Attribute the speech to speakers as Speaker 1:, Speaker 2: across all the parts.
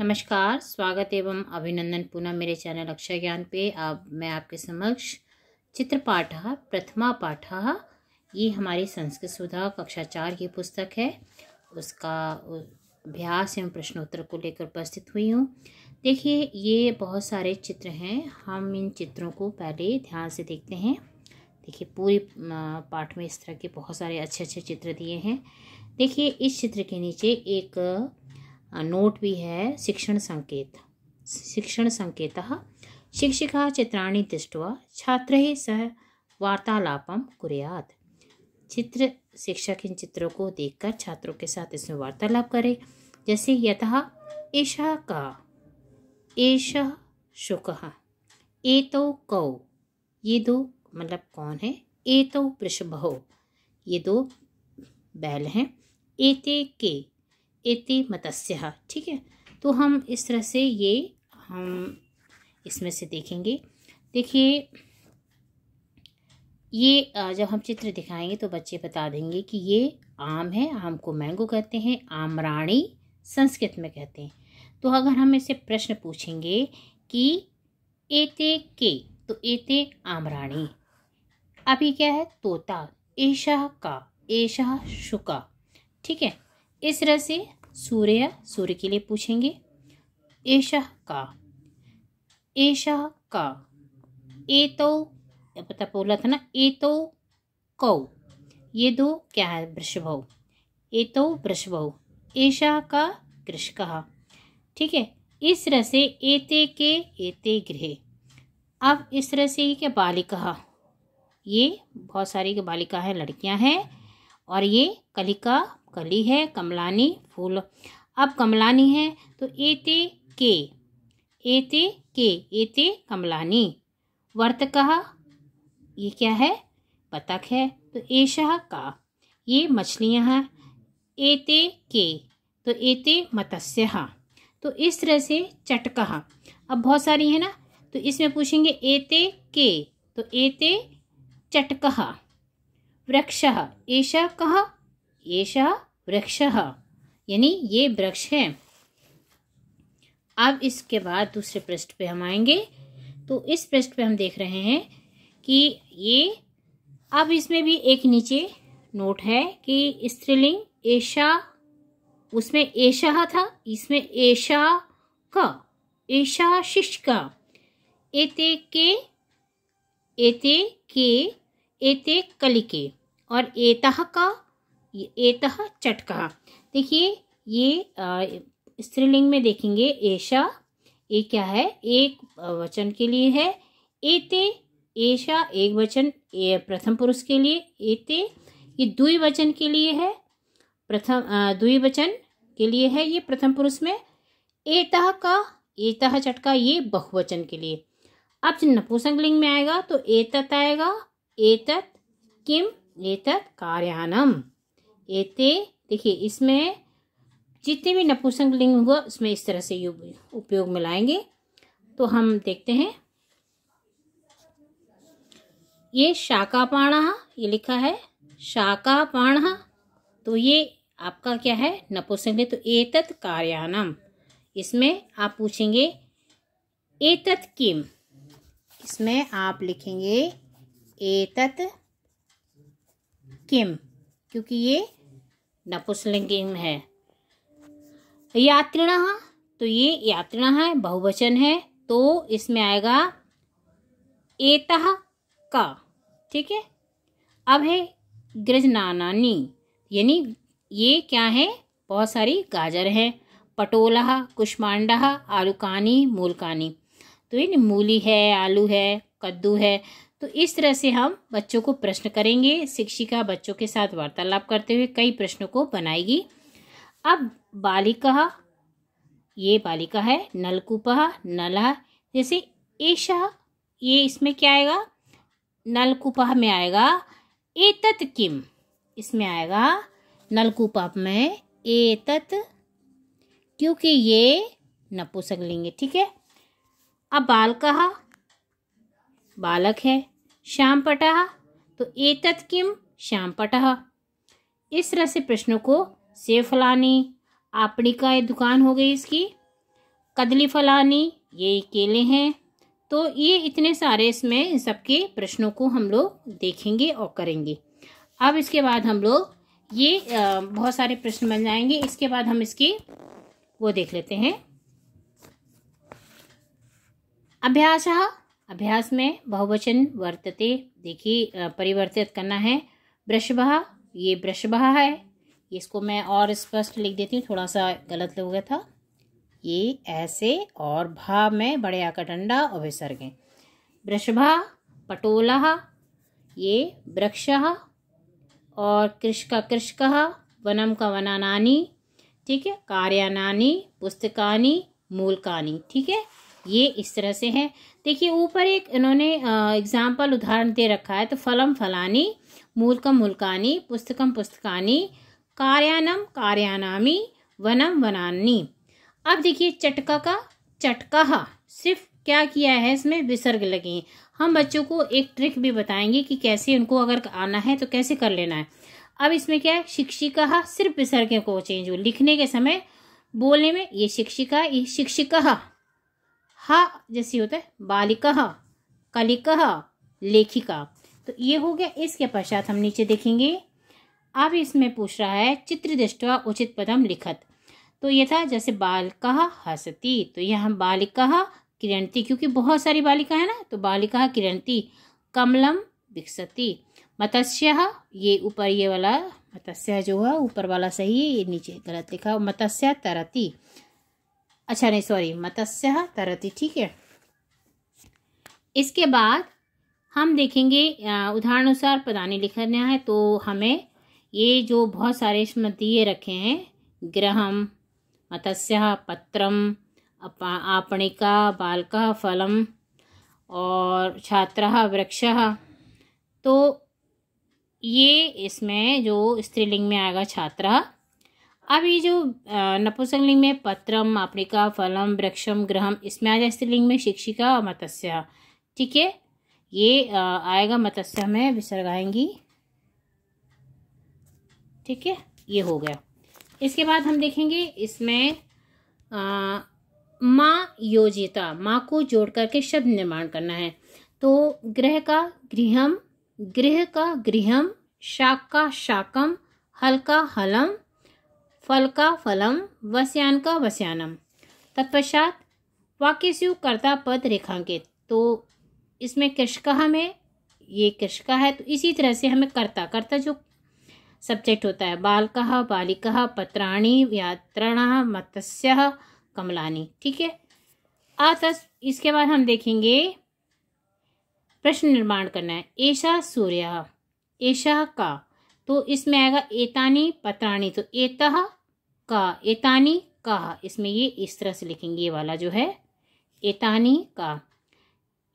Speaker 1: नमस्कार स्वागत एवं अभिनंदन पुनः मेरे चैनल अक्षय ज्ञान पे आप मैं आपके समक्ष चित्रपाठ प्रथमा पाठ ये हमारी संस्कृत सुधा कक्षा चार की पुस्तक है उसका अभ्यास एवं प्रश्नोत्तर को लेकर उपस्थित हुई हूँ देखिए ये बहुत सारे चित्र हैं हम इन चित्रों को पहले ध्यान से देखते हैं देखिए पूरी पाठ में इस तरह के बहुत सारे अच्छे अच्छे चित्र दिए हैं देखिए इस चित्र के नीचे एक नोट भी है शिक्षण संकेत शिक्षण संकेत शिक्षिका चित्राणि छात्र छात्रैः सह वार्तालापम कुरिया चित्र शिक्षक इन चित्रों को देखकर छात्रों के साथ इसमें वार्तालाप करे जैसे यतः ईशा का एष शुक ए तो कौ ये दो मतलब कौन है ए तो वृषभ ये दो बैल हैं एते के एते मत्स्य ठीक है तो हम इस तरह से ये हम इसमें से देखेंगे देखिए ये जब हम चित्र दिखाएंगे तो बच्चे बता देंगे कि ये आम है आम को मैंगो कहते हैं आमराणी संस्कृत में कहते हैं तो अगर हम इसे प्रश्न पूछेंगे कि एते के तो एते आमराणी अभी क्या है तोता ऐशा का ऐशा शुका ठीक है इस तरह से सूर्य सूर्य के लिए पूछेंगे ऐशा का ऐशा का ए तो पता बोला था ना ए तो कौ ये दो क्या है वृषभ ए तो वृषभ ऐशा का कृष कहा ठीक है इस तरह से एते के एते गृह अब इस तरह से क्या बालिका ये बहुत सारी बालिका हैं लड़कियां हैं और ये कलिका कली है कमलानी फूल अब कमलानी है तो एते के एते के एते कमलानी कहा ये क्या है बतख है तो एशह का ये मछलियाँ हैं एते के तो एते मत्स्य तो इस तरह से कहा अब बहुत सारी है ना तो इसमें पूछेंगे एते के तो एते कहा वृक्ष एशा कहा ऐसा वृक्ष यानी ये वृक्ष है अब इसके बाद दूसरे पृष्ठ पे हम आएंगे तो इस पृष्ठ पे हम देख रहे हैं कि ये अब इसमें भी एक नीचे नोट है कि स्त्रीलिंग ऐशा उसमें ऐशा था इसमें ऐशा का ऐशा शिष्य का एते के एते के एते कलिके और एता का एतः चटका देखिए ये स्त्रीलिंग में देखेंगे ऐशा ये क्या है एक वचन के लिए है एते ऐशा एक वचन प्रथम पुरुष के लिए एते ये द्वि वचन के लिए है प्रथम द्वि वचन के लिए है ये प्रथम पुरुष में एतः का एतः चटका ये बहुवचन के लिए अब नपुंसक लिंग में आएगा तो एतत आएगा एतत किम एतत कार्यानम एते देखिए इसमें जितने भी नपुंसक लिंग हुआ उसमें इस तरह से उपयोग में लाएंगे तो हम देखते हैं ये शाकापाण ये लिखा है शाकापाण तो ये आपका क्या है नपुसंग है तो एतत् कार्यानम इसमें आप पूछेंगे एतत् किम इसमें आप लिखेंगे एतत् किम क्योंकि ये नपुसलिंग है यात्रिण तो ये यात्रिण है बहुवचन है तो इसमें आएगा एत का ठीक है अब है ग्रजनानानी यानी ये क्या है बहुत सारी गाजर हैं पटोला कुष्मांडा आलूकानी मूलकानी तो ये मूली है आलू है कद्दू है तो इस तरह से हम बच्चों को प्रश्न करेंगे शिक्षिका बच्चों के साथ वार्तालाप करते हुए कई प्रश्नों को बनाएगी अब बालिका ये बालिका है नलकूप नलह जैसे एशा ये इसमें क्या आएगा नलकूपह में आएगा एतत किम इसमें आएगा नलकूप में एतत क्योंकि ये नपुसक लेंगे ठीक है अब बाल कहा बालक है श्यामपटः तो एतत् किम श्यामपटः इस तरह से प्रश्नों को सेब फलानी आपड़ी का ये दुकान हो गई इसकी कदली फलानी ये केले हैं तो ये इतने सारे इसमें इन सबके प्रश्नों को हम लोग देखेंगे और करेंगे अब इसके बाद हम लोग ये बहुत सारे प्रश्न बन जाएंगे इसके बाद हम इसकी वो देख लेते हैं अभ्यास अभ्यास में बहुवचन वर्तते देखिए परिवर्तित करना है वृषभा ये वृषभा है इसको मैं और स्पष्ट लिख देती हूँ थोड़ा सा गलत हो गया था ये ऐसे और भा में बड़े आकर डंडा और विसर्गें वृषभा पटोला ये वृक्ष और कृष का कृष वनम का वनानानी ठीक है कार्यानानी पुस्तकानी मूलकानी ठीक है ये इस तरह से है देखिए ऊपर एक इन्होंने एग्जाम्पल उदाहरण दे रखा है तो फलम फलानी मूलकम मूलकानी पुस्तकम पुस्तकानी कार्यानम कार्यानामी वनम वनानी अब देखिए चटका का चटकाहा सिर्फ क्या किया है इसमें विसर्ग लगे हम बच्चों को एक ट्रिक भी बताएंगे कि कैसे उनको अगर आना है तो कैसे कर लेना है अब इसमें क्या है शिक्षिका सिर्फ विसर्ग को चेंज हो लिखने के समय बोलने में ये शिक्षिका ये शिक्षिका हा जैसे होता है बालिका कलिका लेखिका तो ये हो गया इसके पश्चात हम नीचे देखेंगे अब इसमें पूछ रहा है चित्र दृष्टवा उचित पदम लिखत तो ये था जैसे बालिका हसती तो यहाँ बालिका किरणती क्योंकि बहुत सारी बालिका है ना तो बालिका किरणती कमलम विकसती मत्स्य ये ऊपर ये वाला मत्स्य जो है ऊपर वाला सही है ये नीचे गलत लिखा मत्स्य तरती अच्छा नहीं सॉरी मत्स्य तरती ठीक है इसके बाद हम देखेंगे उदाहरण अनुसार पदानी लिखना है तो हमें ये जो बहुत सारे स्मृतीय रखे हैं ग्रहम मत्स्य पत्रम आपणिका बालक फलम और छात्र वृक्ष तो ये इसमें जो स्त्रीलिंग में आएगा छात्रा अब ये जो नपुसंग में पत्रम मापड़िका फलम वृक्षम ग्रहम इसमें आ जाए स्त्रीलिंग में शिक्षिका और मत्स्य ठीक है ये आएगा मत्स्य में विसर्ग आएंगी ठीक है ये हो गया इसके बाद हम देखेंगे इसमें माँ योजिता माँ को जोड़ करके शब्द निर्माण करना है तो ग्रह का गृहम गृह का गृहम शाक का शाकम हल का हलम फल का फलम वस्यान का वस्यानम तत्पश्चात वाक्य स्यु कर्ता पद रेखांकित तो इसमें कृषक हमें ये कृषका है तो इसी तरह से हमें कर्ता कर्ता जो सब्जेक्ट होता है बालकः बालिका पत्राणी यात्रणः मत्स्य कमलानी ठीक है आतस इसके बाद हम देखेंगे प्रश्न निर्माण करना है ऐशा सूर्य ऐशा का तो इसमें आएगा एतानी पत्राणी तो एतः का एतानी का इसमें ये इस तरह से लिखेंगे ये वाला जो है एतानी का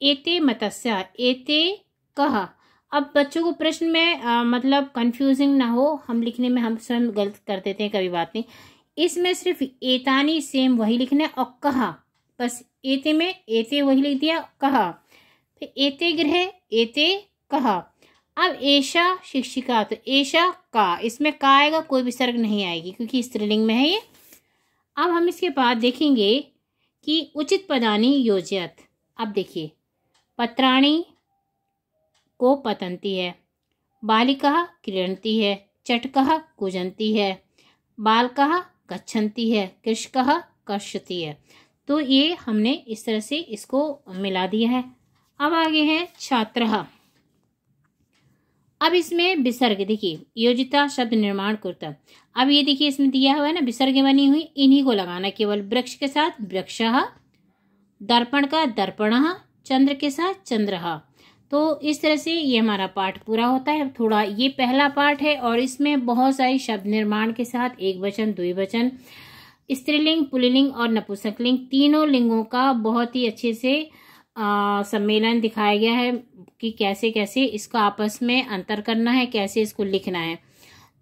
Speaker 1: एते मतस्या एते कह अब बच्चों को प्रश्न में आ, मतलब कंफ्यूजिंग ना हो हम लिखने में हम स्वयं गलत कर देते हैं कभी बात नहीं इसमें सिर्फ एतानी सेम वही लिखना है और कहा बस एते में एते वही लिख दिया कहा फिर एते गृह एते कहा अब ऐशा शिक्षिका तो ऐशा का इसमें का आएगा कोई भी सर्ग नहीं आएगी क्योंकि स्त्रीलिंग में है ये अब हम इसके बाद देखेंगे कि उचित पदानी योजत अब देखिए पत्राणी को पतनती है बालिका किरणती है चटकह कुजनती है बालकह गच्छनती है कृषकह कर्षती है तो ये हमने इस तरह से इसको मिला दिया है अब आगे है छात्र अब इसमें विसर्ग देखिए योजिता शब्द निर्माण कर्ता अब ये देखिए इसमें दिया हुआ है ना विसर्ग बनी हुई इन्हीं को लगाना केवल वृक्ष के साथ वृक्ष दर्पण का दर्पण चंद्र के साथ चंद्र तो इस तरह से ये हमारा पाठ पूरा होता है थोड़ा ये पहला पाठ है और इसमें बहुत सारी शब्द निर्माण के साथ एक वचन द्विवचन स्त्रीलिंग पुलिंग और नपुंसकलिंग तीनों लिंगों का बहुत ही अच्छे से सम्मेलन दिखाया गया है कि कैसे कैसे इसको आपस में अंतर करना है कैसे इसको लिखना है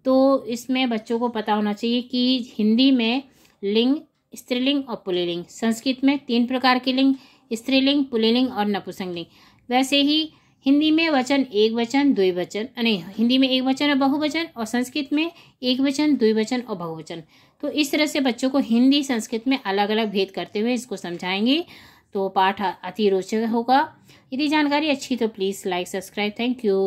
Speaker 1: तो इसमें बच्चों को पता होना चाहिए कि हिंदी में लिंग स्त्रीलिंग और पुलिलिंग संस्कृत में तीन प्रकार के लिंग स्त्रीलिंग पुलिलिंग और नपुसंगलिंग वैसे ही हिंदी में वचन एक वचन द्विवचन नहीं हिंदी में एक वचन और बहुवचन और संस्कृत में एक वचन द्विवचन और बहुवचन तो इस तरह से बच्चों को हिंदी संस्कृत में अलग अलग भेद करते हुए इसको समझाएंगे तो पाठ अति रोचक होगा यदि जानकारी अच्छी तो please like subscribe thank you